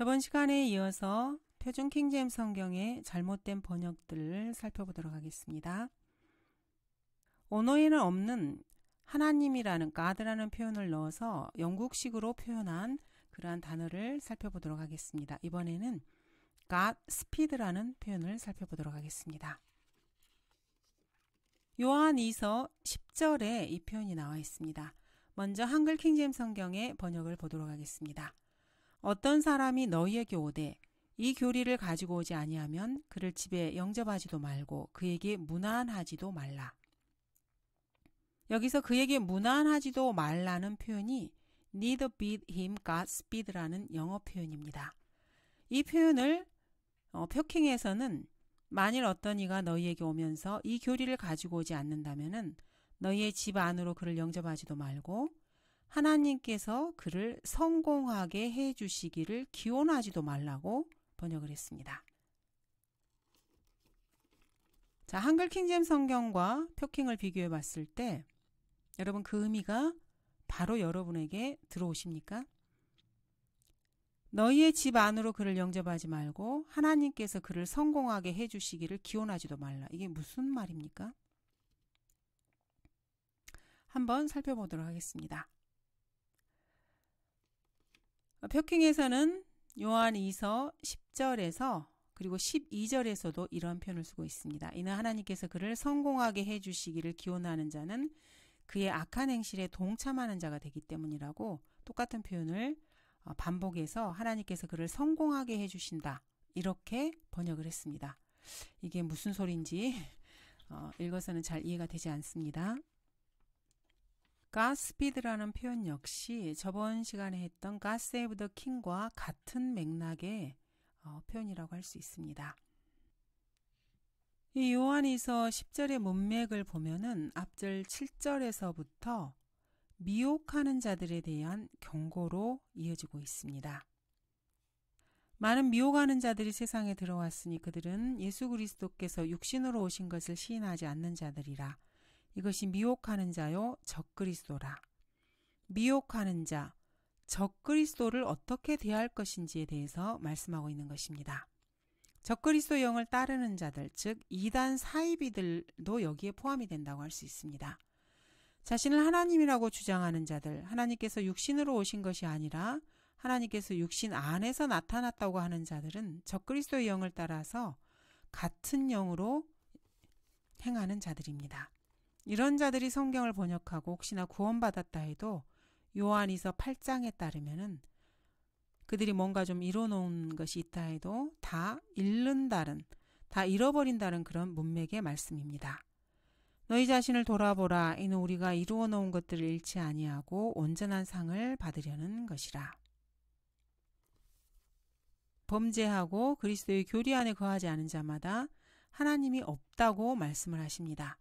저번 시간에 이어서 표준 킹잼 성경의 잘못된 번역들을 살펴보도록 하겠습니다. 언어에는 없는 하나님이라는 가드라는 표현을 넣어서 영국식으로 표현한 그러한 단어를 살펴보도록 하겠습니다. 이번에는 God Speed라는 표현을 살펴보도록 하겠습니다. 요한 2서 10절에 이 표현이 나와 있습니다. 먼저 한글 킹잼 성경의 번역을 보도록 하겠습니다. 어떤 사람이 너희에게 오되 이 교리를 가지고 오지 아니하면 그를 집에 영접하지도 말고 그에게 무난하지도 말라. 여기서 그에게 무난하지도 말라는 표현이 n e e d bid him Godspeed라는 영어 표현입니다. 이 표현을 어, 표킹에서는 만일 어떤 이가 너희에게 오면서 이 교리를 가지고 오지 않는다면 너희의 집 안으로 그를 영접하지도 말고 하나님께서 그를 성공하게 해 주시기를 기원하지도 말라고 번역을 했습니다. 자, 한글 킹잼 성경과 표킹을 비교해 봤을 때 여러분 그 의미가 바로 여러분에게 들어오십니까? 너희의 집 안으로 그를 영접하지 말고 하나님께서 그를 성공하게 해 주시기를 기원하지도 말라. 이게 무슨 말입니까? 한번 살펴보도록 하겠습니다. 표킹에서는 요한 2서 10절에서 그리고 12절에서도 이런 표현을 쓰고 있습니다. 이는 하나님께서 그를 성공하게 해주시기를 기원하는 자는 그의 악한 행실에 동참하는 자가 되기 때문이라고 똑같은 표현을 어, 반복해서 하나님께서 그를 성공하게 해주신다. 이렇게 번역을 했습니다. 이게 무슨 소리인지 어, 읽어서는 잘 이해가 되지 않습니다. 가스피드라는 표현 역시 저번 시간에 했던 가스 세이브 더 킹과 같은 맥락의 어, 표현이라고 할 수 있습니다. 이 요한이서 10절의 문맥을 보면은 앞절 7절에서부터 미혹하는 자들에 대한 경고로 이어지고 있습니다. 많은 미혹하는 자들이 세상에 들어왔으니 그들은 예수 그리스도께서 육신으로 오신 것을 시인하지 않는 자들이라 이것이 미혹하는 자요 적그리스도라. 미혹하는 자, 적그리스도를 어떻게 대할 것인지에 대해서 말씀하고 있는 것입니다. 적그리스도 영을 따르는 자들, 즉 이단 사이비들도 여기에 포함이 된다고 할 수 있습니다. 자신을 하나님이라고 주장하는 자들, 하나님께서 육신으로 오신 것이 아니라 하나님께서 육신 안에서 나타났다고 하는 자들은 적그리스도의 영을 따라서 같은 영으로 행하는 자들입니다. 이런 자들이 성경을 번역하고 혹시나 구원받았다 해도 요한이서 8장에 따르면은 그들이 뭔가 좀 잃어놓은 것이 있다 해도 다 잃는다는, 다 잃어버린다는 그런 문맥의 말씀입니다. 너희 자신을 돌아보라. 이는 우리가 이루어 놓은 것들을 잃지 아니하고 온전한 상을 받으려는 것이라. 범죄하고 그리스도의 교리 안에 거하지 않은 자마다 하나님이 없다고 말씀을 하십니다.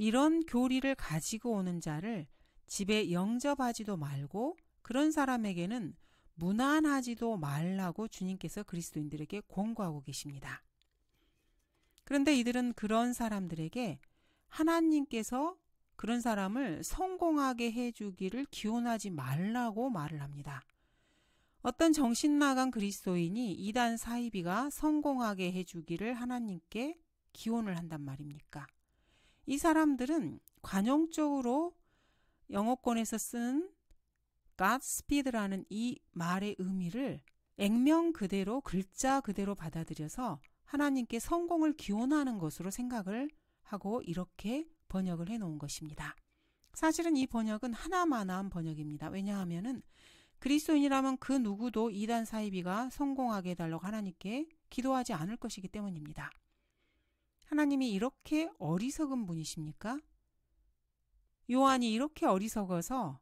이런 교리를 가지고 오는 자를 집에 영접하지도 말고 그런 사람에게는 무난하지도 말라고 주님께서 그리스도인들에게 권고하고 계십니다. 그런데 이들은 그런 사람들에게 하나님께서 그런 사람을 성공하게 해주기를 기원하지 말라고 말을 합니다. 어떤 정신 나간 그리스도인이 이단 사이비가 성공하게 해주기를 하나님께 기원을 한단 말입니까? 이 사람들은 관용적으로 영어권에서 쓴 Godspeed라는 이 말의 의미를 액면 그대로 글자 그대로 받아들여서 하나님께 성공을 기원하는 것으로 생각을 하고 이렇게 번역을 해 놓은 것입니다. 사실은 이 번역은 하나만한 번역입니다. 왜냐하면은 그리스도인이라면 그 누구도 이단 사이비가 성공하게 해달라고 하나님께 기도하지 않을 것이기 때문입니다. 하나님이 이렇게 어리석은 분이십니까? 요한이 이렇게 어리석어서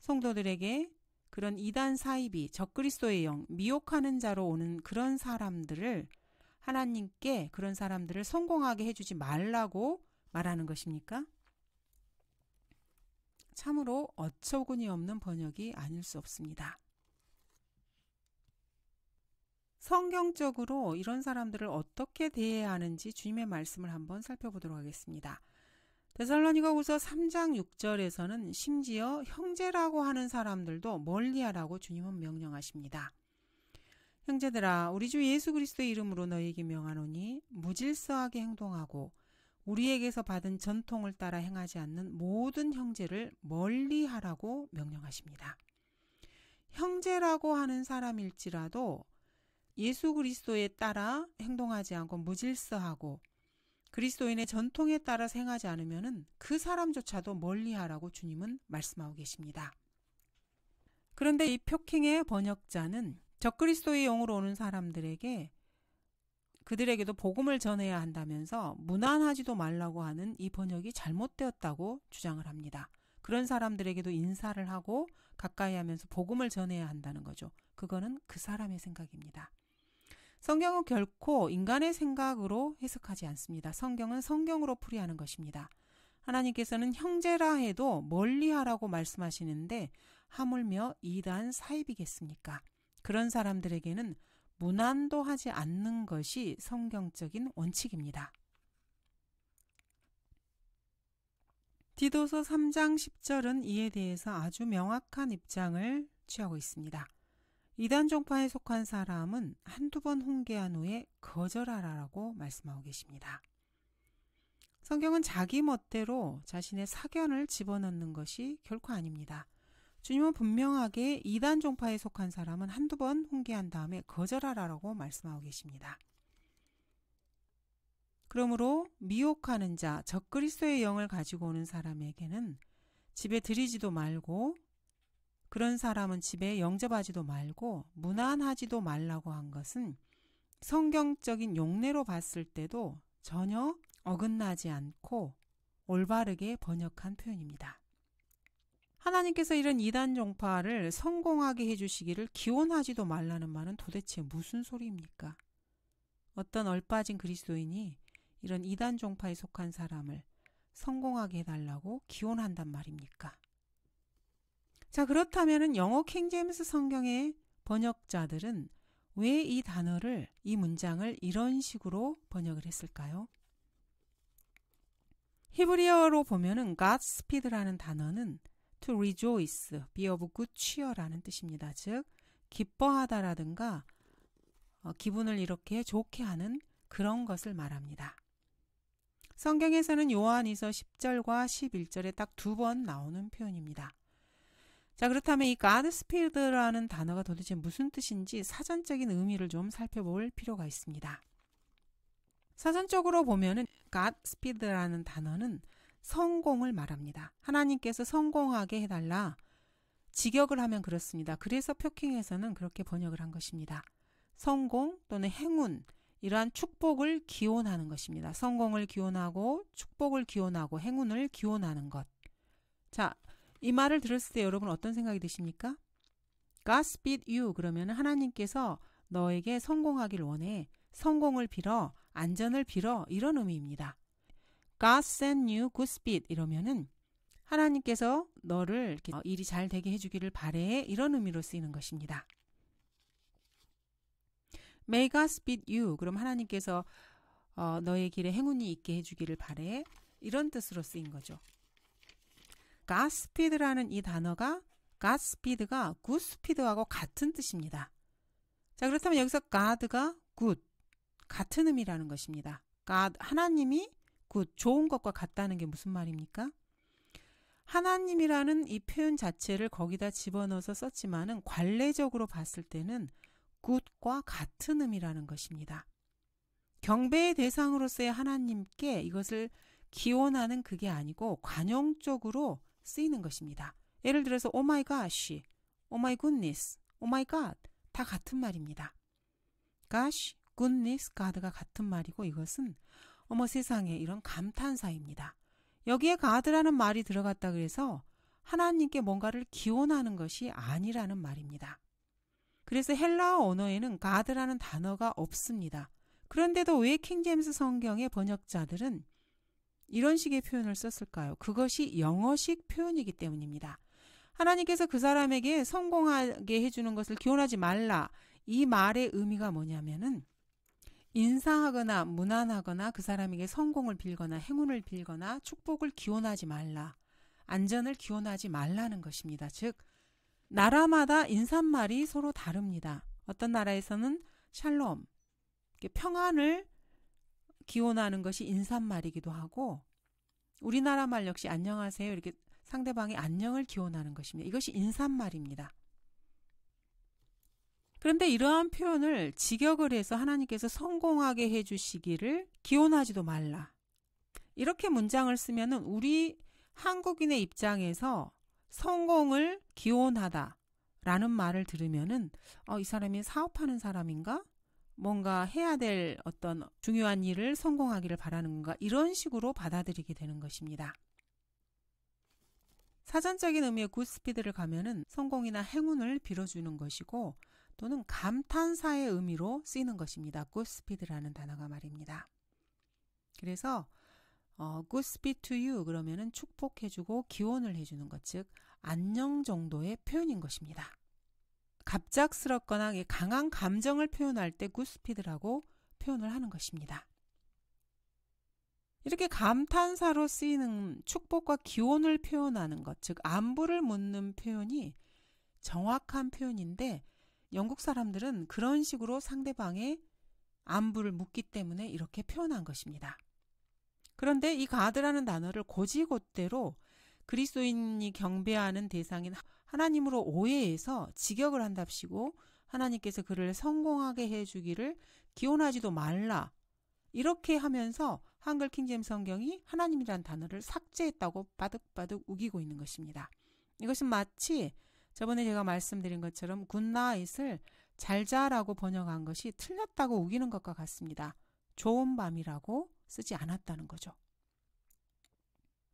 성도들에게 그런 이단 사이비, 적그리스도의 영, 미혹하는 자로 오는 그런 사람들을 하나님께 그런 사람들을 성공하게 해주지 말라고 말하는 것입니까? 참으로 어처구니 없는 번역이 아닐 수 없습니다. 성경적으로 이런 사람들을 어떻게 대해야 하는지 주님의 말씀을 한번 살펴보도록 하겠습니다. 데살로니가후서 3장 6절에서는 심지어 형제라고 하는 사람들도 멀리하라고 주님은 명령하십니다. 형제들아 우리 주 예수 그리스도의 이름으로 너희에게 명하노니 무질서하게 행동하고 우리에게서 받은 전통을 따라 행하지 않는 모든 형제를 멀리하라고 명령하십니다. 형제라고 하는 사람일지라도 예수 그리스도에 따라 행동하지 않고 무질서하고 그리스도인의 전통에 따라 생하지 않으면 그 사람조차도 멀리하라고 주님은 말씀하고 계십니다. 그런데 이 표킹의 번역자는 적그리스도의 영으로 오는 사람들에게 그들에게도 복음을 전해야 한다면서 무난하지도 말라고 하는 이 번역이 잘못되었다고 주장을 합니다. 그런 사람들에게도 인사를 하고 가까이 하면서 복음을 전해야 한다는 거죠. 그거는 그 사람의 생각입니다. 성경은 결코 인간의 생각으로 해석하지 않습니다. 성경은 성경으로 풀이하는 것입니다. 하나님께서는 형제라 해도 멀리하라고 말씀하시는데 하물며 이단 사입이겠습니까? 그런 사람들에게는 무난도 하지 않는 것이 성경적인 원칙입니다. 디도서 3장 10절은 이에 대해서 아주 명확한 입장을 취하고 있습니다. 이단 종파에 속한 사람은 한두 번 홍계한 후에 거절하라라고 말씀하고 계십니다. 성경은 자기 멋대로 자신의 사견을 집어넣는 것이 결코 아닙니다. 주님은 분명하게 이단 종파에 속한 사람은 한두 번 홍계한 다음에 거절하라라고 말씀하고 계십니다. 그러므로 미혹하는 자, 적그리스도의 영을 가지고 오는 사람에게는 집에 들이지도 말고 그런 사람은 집에 영접하지도 말고 무난하지도 말라고 한 것은 성경적인 용례로 봤을 때도 전혀 어긋나지 않고 올바르게 번역한 표현입니다. 하나님께서 이런 이단 종파를 성공하게 해주시기를 기원하지도 말라는 말은 도대체 무슨 소리입니까? 어떤 얼빠진 그리스도인이 이런 이단 종파에 속한 사람을 성공하게 해달라고 기원한단 말입니까? 자, 그렇다면 영어 킹 제임스 성경의 번역자들은 왜 이 단어를, 이 문장을 이런 식으로 번역을 했을까요? 히브리어로 보면은 Godspeed라는 단어는 to rejoice, be of good cheer라는 뜻입니다. 즉, 기뻐하다라든가 어, 기분을 이렇게 좋게 하는 그런 것을 말합니다. 성경에서는 요한이서 10절과 11절에 딱 두 번 나오는 표현입니다. 자, 그렇다면 이 가드스필드라는 단어가 도대체 무슨 뜻인지 사전적인 의미를 좀 살펴볼 필요가 있습니다. 사전적으로 보면은 가드스 s 드라는 단어는 성공을 말합니다. 하나님께서 성공하게 해달라. 직역을 하면 그렇습니다. 그래서 표킹에서는 그렇게 번역을 한 것입니다. 성공 또는 행운, 이러한 축복을 기원하는 것입니다. 성공을 기원하고, 축복을 기원하고, 행운을 기원하는 것. 자, 이 말을 들었을 때 여러분 어떤 생각이 드십니까? God speed you 그러면 하나님께서 너에게 성공하길 원해 성공을 빌어 안전을 빌어 이런 의미입니다. God send you good speed 이러면은 하나님께서 너를 이렇게 어, 일이 잘 되게 해주기를 바래 이런 의미로 쓰이는 것입니다. May God speed you 그럼 하나님께서 어, 너의 길에 행운이 있게 해주기를 바래 이런 뜻으로 쓰인 거죠. 가스피드라는 이 단어가 가스피드가 굿스피드하고 같은 뜻입니다. 자, 그렇다면 여기서 God가 good 같은 의미라는 것입니다. God 하나님이 good 좋은 것과 같다는 게 무슨 말입니까? 하나님이라는 이 표현 자체를 거기다 집어넣어서 썼지만은 관례적으로 봤을 때는 굿과 같은 의미라는 것입니다. 경배의 대상으로서의 하나님께 이것을 기원하는 그게 아니고 관용적으로 쓰이는 것입니다. 예를 들어서 oh my gosh, oh my goodness, oh my god 다 같은 말입니다. gosh, goodness, god가 같은 말이고 이것은 어머 세상에 이런 감탄사입니다. 여기에 god라는 말이 들어갔다 그래서 하나님께 뭔가를 기원하는 것이 아니라는 말입니다. 그래서 헬라어 언어에는 god라는 단어가 없습니다. 그런데도 왜 킹제임스 성경의 번역자들은 이런 식의 표현을 썼을까요? 그것이 영어식 표현이기 때문입니다. 하나님께서 그 사람에게 성공하게 해주는 것을 기원하지 말라. 이 말의 의미가 뭐냐면은 인사하거나 무난하거나 그 사람에게 성공을 빌거나 행운을 빌거나 축복을 기원하지 말라. 안전을 기원하지 말라는 것입니다. 즉, 나라마다 인사말이 서로 다릅니다. 어떤 나라에서는 샬롬, 평안을 기원하는 것이 인사말이기도 하고 우리나라 말 역시 안녕하세요 이렇게 상대방의 안녕을 기원하는 것입니다. 이것이 인사말입니다. 그런데 이러한 표현을 직역을 해서 하나님께서 성공하게 해주시기를 기원하지도 말라. 이렇게 문장을 쓰면은 우리 한국인의 입장에서 성공을 기원하다 라는 말을 들으면은 어, 이 사람이 사업하는 사람인가? 뭔가 해야 될 어떤 중요한 일을 성공하기를 바라는 건가 이런 식으로 받아들이게 되는 것입니다. 사전적인 의미의 굿스피드를 가면은 성공이나 행운을 빌어주는 것이고 또는 감탄사의 의미로 쓰이는 것입니다. 굿스피드라는 단어가 말입니다. 그래서 어, good speed to you 그러면은 축복해주고 기원을 해주는 것, 즉 안녕 정도의 표현인 것입니다. 갑작스럽거나 강한 감정을 표현할 때구스피드라고 표현을 하는 것입니다. 이렇게 감탄사로 쓰이는 축복과 기원을 표현하는 것, 즉 안부를 묻는 표현이 정확한 표현인데 영국 사람들은 그런 식으로 상대방의 안부를 묻기 때문에 이렇게 표현한 것입니다. 그런데 이 가드라는 단어를 고지고대로 그리스도인이 경배하는 대상인 하나님으로 오해해서 직역을 한답시고 하나님께서 그를 성공하게 해주기를 기원하지도 말라. 이렇게 하면서 한글 킹잼 성경이 하나님이란 단어를 삭제했다고 바득바득 우기고 있는 것입니다. 이것은 마치 저번에 제가 말씀드린 것처럼 굿나잇을 잘자라고 번역한 것이 틀렸다고 우기는 것과 같습니다. 좋은 밤이라고 쓰지 않았다는 거죠.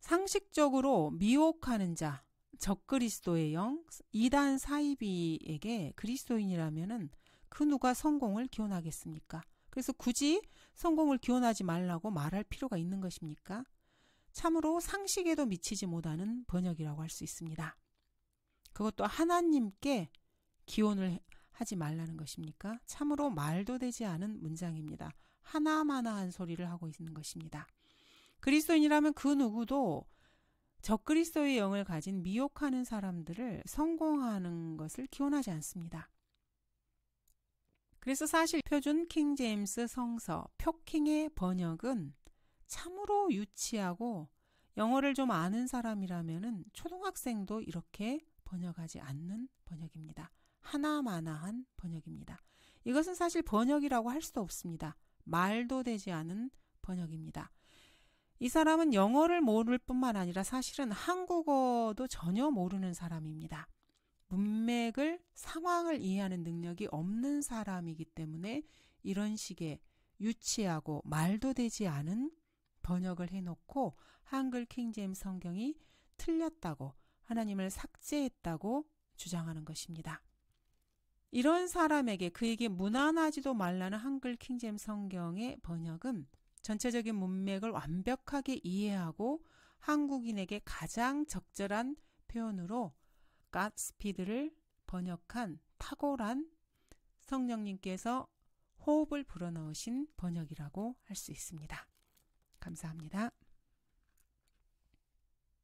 상식적으로 미혹하는 자, 적그리스도의 영, 이단 사이비에게 그리스도인이라면은 그 누가 성공을 기원하겠습니까? 그래서 굳이 성공을 기원하지 말라고 말할 필요가 있는 것입니까? 참으로 상식에도 미치지 못하는 번역이라고 할 수 있습니다. 그것도 하나님께 기원을 하지 말라는 것입니까? 참으로 말도 되지 않은 문장입니다. 하나마나한 소리를 하고 있는 것입니다. 그리스도인이라면 그 누구도 적그리스도의 영을 가진 미혹하는 사람들을 성공하는 것을 기원하지 않습니다. 그래서 사실 표준 킹제임스 성서 표킹의 번역은 참으로 유치하고 영어를 좀 아는 사람이라면 초등학생도 이렇게 번역하지 않는 번역입니다. 하나마나한 번역입니다. 이것은 사실 번역이라고 할 수도 없습니다. 말도 되지 않은 번역입니다. 이 사람은 영어를 모를 뿐만 아니라 사실은 한국어도 전혀 모르는 사람입니다. 문맥을, 상황을 이해하는 능력이 없는 사람이기 때문에 이런 식의 유치하고 말도 되지 않은 번역을 해놓고 한글 킹잼 성경이 틀렸다고 하나님을 삭제했다고 주장하는 것입니다. 이런 사람에게 그에게 무난하지도 말라는 한글 킹잼 성경의 번역은 전체적인 문맥을 완벽하게 이해하고 한국인에게 가장 적절한 표현으로 갓스피드를 번역한 탁월한 성령님께서 호흡을 불어넣으신 번역이라고 할 수 있습니다. 감사합니다.